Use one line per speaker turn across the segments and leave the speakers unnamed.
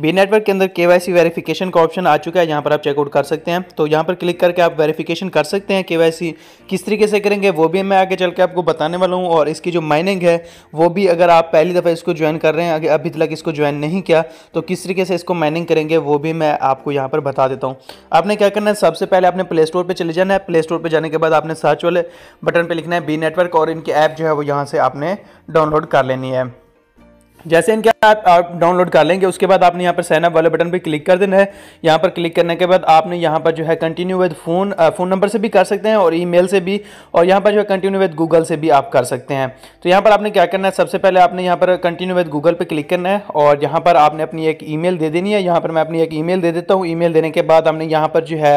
B network के अंदर K Y C verification का ऑप्शन आ चुका है यहाँ पर आप चेकआउट कर सकते हैं तो यहाँ पर क्लिक करके आप वेरीफिकेशन कर सकते हैं के वाई सी किस तरीके से करेंगे वो भी मैं आगे चल के आपको बताने वाला हूँ और इसकी जो माइनिंग है वो भी अगर आप पहली दफ़ा इसको ज्वाइन कर रहे हैं अगर अभी तक इसको ज्वाइन नहीं किया तो किस तरीके से इसको माइनिंग करेंगे वो भी मैं आपको यहाँ पर बता देता हूँ आपने क्या करना है सबसे पहले आपने प्ले स्टोर पर चले जाना है प्ले स्टोर पर जाने के बाद आपने सर्च वाले बटन पर लिखना है बी नेटवर्क और इनकी ऐप जो है वो यहाँ से आपने डाउनलोड कर लेनी है जैसे इनके आप, डाउनलोड कर लेंगे उसके बाद आपने यहाँ पर साइनअप वाले बटन पर क्लिक कर देना है यहाँ पर क्लिक करने के बाद आपने यहाँ पर जो है continue with phone phone number से भी कर सकते हैं और ईमेल से भी और यहाँ पर जो है कंटिन्यू विद गूगल से भी आप कर सकते हैं तो यहाँ पर आपने क्या करना है सबसे पहले आपने यहाँ पर कंटिन्यू विद गूगल पर क्लिक करना है और यहाँ पर आपने अपनी एक ई दे देनी है यहाँ पर मैं अपनी एक ई दे देता हूँ ई देने के बाद आपने यहाँ पर जो है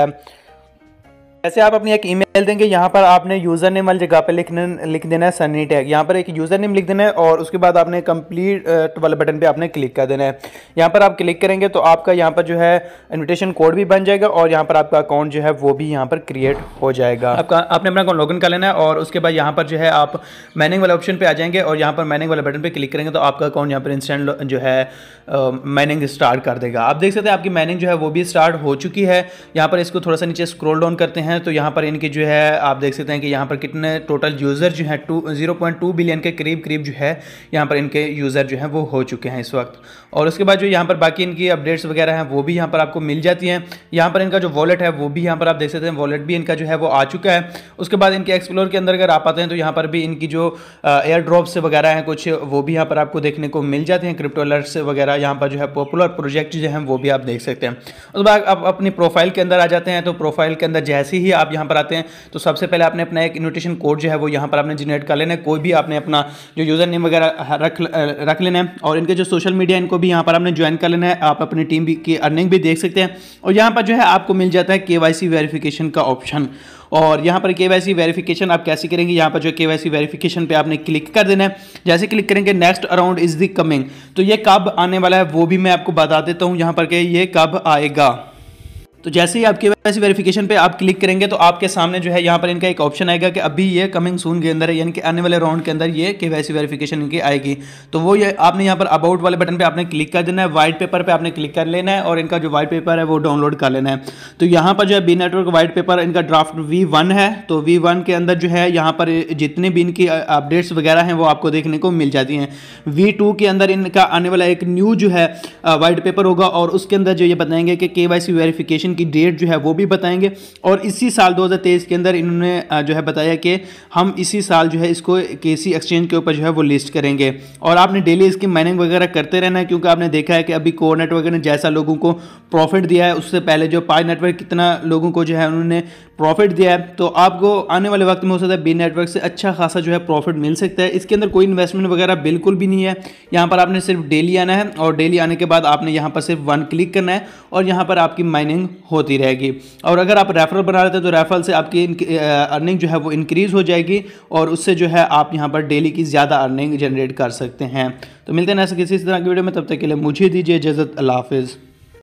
ऐसे आप अपनी एक ई खेल देंगे यहाँ पर आपने यूज़र नेम वाली जगह पर लिख लिख देना है सनी टैग यहाँ पर एक यूज़र नेम लिख देना है और उसके बाद आपने कंप्लीट वाले बटन पे आपने क्लिक कर देना है यहाँ पर आप क्लिक करेंगे तो आपका यहाँ पर जो है इन्विटेशन कोड भी बन जाएगा और यहाँ पर आपका अकाउंट जो है वो भी यहाँ पर क्रिएट हो जाएगा आपका आपने अपना अकाउंट लॉगिन कर लेना है और उसके बाद यहाँ पर जो है आप मैनिंग वाले ऑप्शन पर आ जाएंगे और यहाँ पर मैनिंग वाले बटन पर क्लिक करेंगे तो आपका अकाउंट यहाँ पर इंस्टेंट जो है मैनिंग स्टार्ट कर देगा आप देख सकते हैं आपकी मैनिंग जो है वो भी स्टार्ट हो चुकी है यहाँ पर इसको थोड़ा सा नीचे स्क्रोल डाउन करते हैं तो यहाँ पर इनकी जो जो है आप देख सकते हैं कि यहाँ पर कितने टोटल यूज़र जो हैं two zero point two billion के करीब करीब जो है यहाँ पर इनके यूज़र जो हैं वो हो चुके हैं इस वक्त और उसके बाद जो यहाँ पर बाकी इनकी अपडेट्स वगैरह हैं वो भी यहाँ पर आपको मिल जाती हैं यहाँ पर इनका जो वॉलेट है वो भी यहाँ पर आप देख सकते हैं वॉलेट भी इनका जो है वो आ चुका है उसके बाद इनके एक्सप्लोर के अंदर अगर आप आते हैं तो यहाँ पर भी इनकी जो एयर ड्रॉप्स वगैरह हैं कुछ वो भी यहाँ पर आपको देखने को मिल जाते हैं क्रिप्टो अलर्ट्स वगैरह यहाँ पर जो है पॉपुलर प्रोजेक्ट जो हैं वो भी आप देख सकते हैं उसके बाद आप अपनी प्रोफाइल के अंदर आ जाते हैं तो प्रोफाइल के अंदर जैसे ही आप यहाँ पर आते हैं तो सबसे पहले आपने अपना एक इन्विटेशन कोड जो है वो यहाँ पर आपने जनरेट कर लेना है कोई भी आपने अपना जो यूज़र नेम वगैरह रख रख लेना है और इनके जो सोशल मीडिया इनको भी यहाँ पर आपने ज्वाइन कर लेना है आप अपनी टीम भी की अर्निंग भी देख सकते हैं और यहाँ पर जो है आपको मिल जाता है के वाई का ऑप्शन और यहाँ पर के वाई वेरिफिकेशन आप कैसे करेंगे यहाँ पर जो के वाई वेरिफिकेशन पे आपने क्लिक कर देना है जैसे क्लिक करेंगे next around is the coming तो ये कब आने वाला है वो भी मैं आपको बता देता हूँ यहाँ पर कि ये कब आएगा तो जैसे ही आपके वैसे वेरिफिकेशन पे आप क्लिक करेंगे तो आपके सामने जो है यहाँ पर इनका एक ऑप्शन आएगा कि अभी ये कमिंग सून के अंदर है यानी कि आने वाले राउंड के अंदर ये के वैसी वेरिफिकेशन इनकी आएगी तो वो ये आपने यहाँ पर अबाउट वाले बटन पर आपने क्लिक कर देना है वाइट पेपर पर आपने क्लिक कर लेना है और इनका जो वाइट पेपर है वो डाउनलोड कर लेना है तो यहाँ पर जो है बी नेटवर्क वाइट पेपर इनका ड्राफ्ट वी है तो वी के अंदर जो है यहाँ पर जितने भी इनकी अपडेट्स वगैरह हैं वो आपको देखने को मिल जाती हैं वी के अंदर इनका आने वाला एक न्यू जो है वाइट पेपर होगा और उसके अंदर जो ये बताएंगे कि के वेरिफिकेशन की डेट जो है वो भी बताएंगे और इसी साल 2023 के अंदर इन्होंने जो है बताया कि हम इसी साल जो है इसको केसी एक्सचेंज के ऊपर जो है वो लिस्ट करेंगे और आपने डेली इसकी माइनिंग वगैरह करते रहना है क्योंकि आपने देखा है कि अभी कोर नेटवर्क ने जैसा लोगों को प्रॉफिट दिया है उससे पहले जो पाई नेटवर्क कितना लोगों को जो है उन्होंने प्रॉफिट दिया है तो आपको आने वाले वक्त में हो सकता है बी नेटवर्क से अच्छा खासा जो है प्रॉफिट मिल सकता है इसके अंदर कोई इन्वेस्टमेंट वगैरह बिल्कुल भी नहीं है यहाँ पर आपने सिर्फ डेली आना है और डेली आने के बाद आपने यहाँ पर सिर्फ वन क्लिक करना है और यहाँ पर आपकी माइनिंग होती रहेगी और अगर आप रेफरल बना रहे हैं तो रेफरल से आपकी अर्निंग जो है वो इंक्रीज़ हो जाएगी और उससे जो है आप यहाँ पर डेली की ज़्यादा अर्निंग जनरेट कर सकते हैं तो मिलते हैं ऐसे किसी तरह की वीडियो में तब तक के लिए मुझे दीजिए इजाज़त अल्लाह हाफिज़